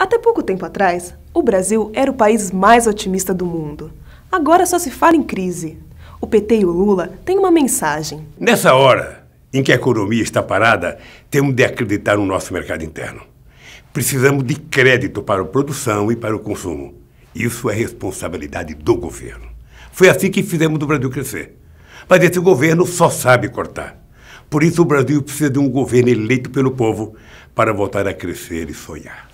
Até pouco tempo atrás, o Brasil era o país mais otimista do mundo. Agora só se fala em crise. O PT e o Lula têm uma mensagem. Nessa hora em que a economia está parada, temos de acreditar no nosso mercado interno. Precisamos de crédito para a produção e para o consumo. Isso é responsabilidade do governo. Foi assim que fizemos o Brasil crescer. Mas esse governo só sabe cortar. Por isso o Brasil precisa de um governo eleito pelo povo para voltar a crescer e sonhar.